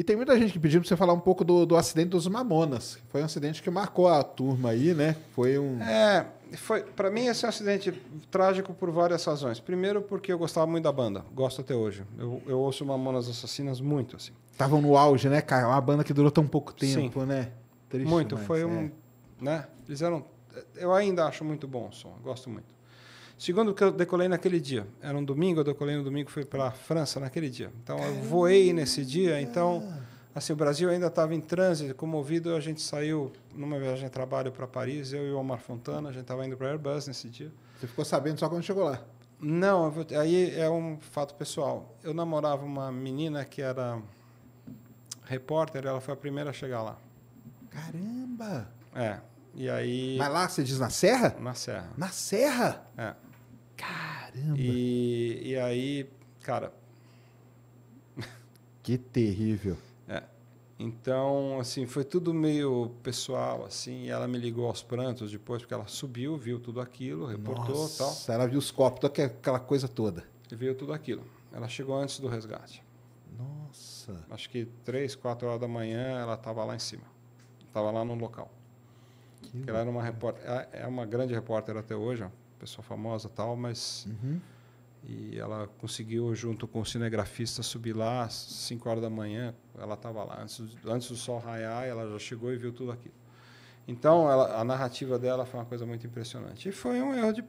E tem muita gente que pediu para você falar um pouco do, do acidente dos Mamonas. Foi um acidente que marcou a turma aí, né? Foi um. É, foi. Para mim esse é um acidente trágico por várias razões. Primeiro porque eu gostava muito da banda, gosto até hoje. Eu, eu ouço Mamonas Assassinas muito assim. Estavam no auge, né, cara? Uma banda que durou tão pouco tempo, Sim. né? Triste, muito. Mas, foi é. um, né? Eles eram. Eu ainda acho muito bom o som. Gosto muito. Segundo que eu decolei naquele dia. Era um domingo, eu decolei no domingo, fui para a França naquele dia. Então eu voei nesse dia, então assim, o Brasil ainda estava em trânsito, comovido, a gente saiu numa viagem de trabalho para Paris, eu e o Omar Fontana, a gente estava indo para Airbus nesse dia. Você ficou sabendo só quando chegou lá? Não, eu, aí é um fato pessoal. Eu namorava uma menina que era repórter, ela foi a primeira a chegar lá. Caramba! É. E aí. Mas lá você diz na Serra? Na Serra. Na Serra? É. Caramba! E, e aí, cara. Que terrível. É. Então, assim, foi tudo meio pessoal, assim. ela me ligou aos prantos depois, porque ela subiu, viu tudo aquilo, reportou Nossa, tal. Ela viu os copos, aquela coisa toda. E viu tudo aquilo. Ela chegou antes do resgate. Nossa. Acho que três, quatro horas da manhã ela estava lá em cima. Estava lá no local. Que ela era uma repórter, é, é uma grande repórter até hoje. Ó pessoa famosa tal, mas. Uhum. E ela conseguiu, junto com o cinegrafista, subir lá às 5 horas da manhã. Ela estava lá. Antes, antes do sol raiar, ela já chegou e viu tudo aquilo. Então, ela, a narrativa dela foi uma coisa muito impressionante. E foi um erro, de,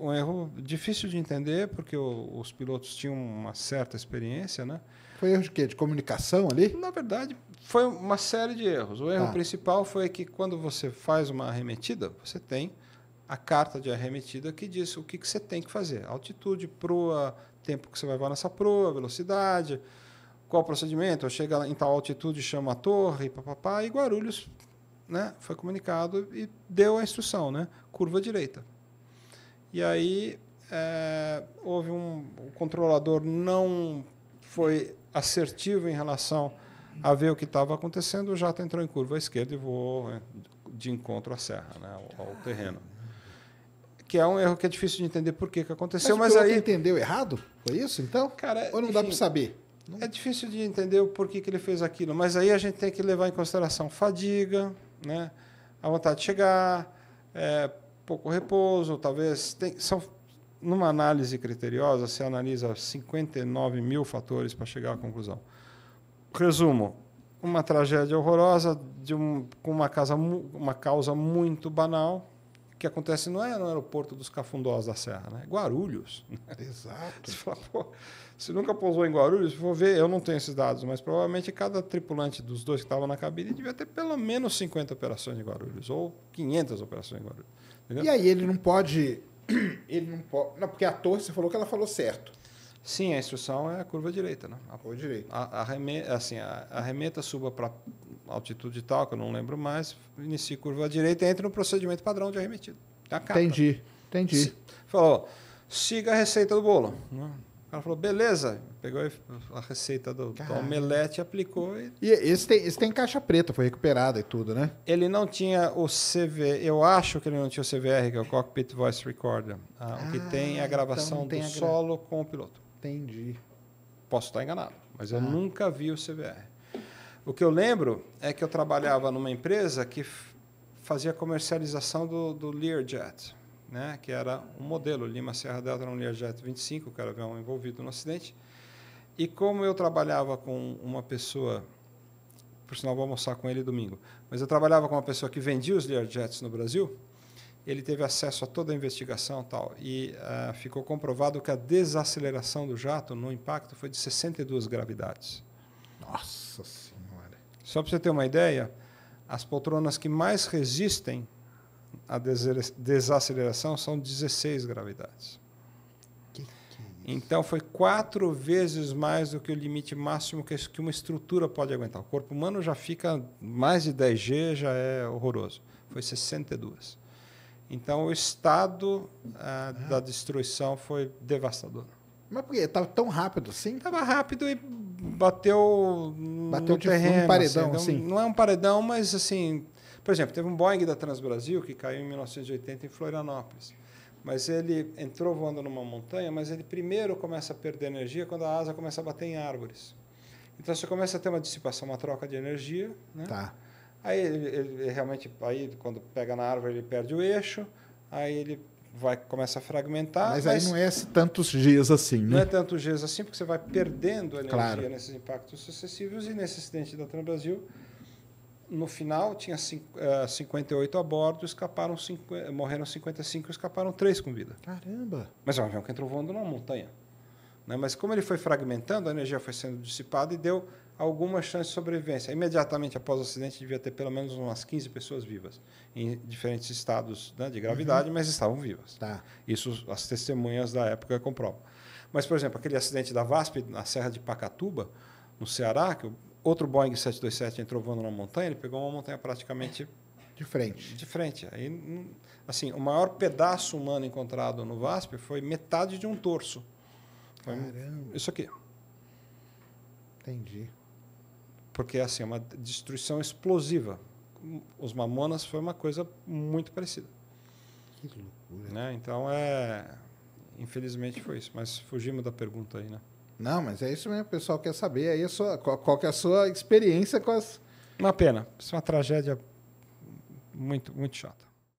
um erro difícil de entender, porque o, os pilotos tinham uma certa experiência. Né? Foi erro de quê? De comunicação ali? Na verdade, foi uma série de erros. O erro ah. principal foi que, quando você faz uma arremetida, você tem a carta de arremetida que diz o que, que você tem que fazer. Altitude, proa, tempo que você vai voar nessa proa, velocidade, qual o procedimento. Chega em tal altitude, chama a torre, papapá, e Guarulhos né, foi comunicado e deu a instrução, né, curva direita. E aí é, houve um o controlador não foi assertivo em relação a ver o que estava acontecendo, o jato entrou em curva à esquerda e voou de encontro à serra, né, ao, ao terreno que é um erro que é difícil de entender por que, que aconteceu, mas, mas aí entendeu errado? Foi isso então? Cara, ou não enfim, dá para saber? Não. É difícil de entender o porquê que ele fez aquilo, mas aí a gente tem que levar em consideração fadiga, né? A vontade de chegar, é, pouco repouso, talvez tem, são numa análise criteriosa, você analisa 59 mil fatores para chegar à conclusão. Resumo: uma tragédia horrorosa de um, com uma, casa, uma causa muito banal, que acontece não é no aeroporto dos Cafundós da Serra, né? Guarulhos. Exato. Você fala, pô, você nunca pousou em Guarulhos? Vou ver, eu não tenho esses dados, mas provavelmente cada tripulante dos dois que estavam na cabine devia ter pelo menos 50 operações em Guarulhos, ou 500 operações em Guarulhos. Entendeu? E aí ele não pode... Ele não pode... Não, porque a torre, você falou que ela falou certo. Sim, a instrução é a curva direita, né? A curva direita. A, arremeta, assim, a, arremeta, suba para altitude tal, que eu não lembro mais, inicie curva direita e entra no procedimento padrão de arremetido. Tá entendi, entendi. Se, falou, siga a receita do bolo. Né? O cara falou, beleza. Pegou a receita do, do omelete, aplicou. E... e, esse, tem, esse tem caixa preta, foi recuperada e tudo, né? Ele não tinha o CV, eu acho que ele não tinha o CVR, que é o Cockpit Voice Recorder. Ah, ah, o que ah, tem é a então gravação então do a gra... solo com o piloto entendi. Posso estar enganado, mas eu ah. nunca vi o CVR. O que eu lembro é que eu trabalhava numa empresa que fazia comercialização do, do Learjet, né? que era um modelo, Lima Serra Delta, era um Learjet 25, que era avião envolvido no acidente. E como eu trabalhava com uma pessoa, por sinal vou almoçar com ele domingo, mas eu trabalhava com uma pessoa que vendia os Learjets no Brasil, ele teve acesso a toda a investigação tal e uh, ficou comprovado que a desaceleração do jato no impacto foi de 62 gravidades. Nossa senhora. Só para você ter uma ideia, as poltronas que mais resistem à desaceleração são 16 gravidades. Que que é então foi quatro vezes mais do que o limite máximo que uma estrutura pode aguentar. O corpo humano já fica mais de 10G, já é horroroso. Foi 62. Então, o estado ah. da destruição foi devastador. Mas por quê? Estava tão rápido assim? Estava rápido e bateu, bateu no tipo terreno. Um assim. paredão, assim, assim. Não, não é um paredão, mas assim... Por exemplo, teve um Boeing da Transbrasil que caiu em 1980 em Florianópolis. Mas ele entrou voando numa montanha, mas ele primeiro começa a perder energia quando a asa começa a bater em árvores. Então, você começa a ter uma dissipação, uma troca de energia. Né? Tá. Aí ele, ele, realmente, aí quando pega na árvore, ele perde o eixo, aí ele vai começa a fragmentar. Mas, mas aí não é tantos dias assim, né? Não é né? tantos dias assim, porque você vai perdendo energia claro. nesses impactos sucessivos. E nesse acidente da Brasil, no final, tinha 58 eh, a bordo, escaparam 50, eh, morreram 55 e escaparam 3 com vida. Caramba! Mas é um avião que entrou voando numa montanha. Né? Mas como ele foi fragmentando, a energia foi sendo dissipada e deu alguma chance de sobrevivência. Imediatamente após o acidente, devia ter pelo menos umas 15 pessoas vivas, em diferentes estados né, de gravidade, uhum. mas estavam vivas. Tá. Isso as testemunhas da época comprovam. Mas, por exemplo, aquele acidente da VASP na Serra de Pacatuba, no Ceará, que outro Boeing 727 entrou voando na montanha, ele pegou uma montanha praticamente de frente. De frente. Aí, hum, assim, o maior pedaço humano encontrado no VASP foi metade de um torso. Caramba. Isso aqui. Entendi porque assim é uma destruição explosiva. Os Mamonas foi uma coisa muito parecida. Que loucura. Né? Então é, infelizmente foi isso, mas fugimos da pergunta aí, né? Não, mas é isso mesmo, o pessoal quer saber aí a sua, qual, qual é a sua experiência com as uma pena, isso é uma tragédia muito muito chata.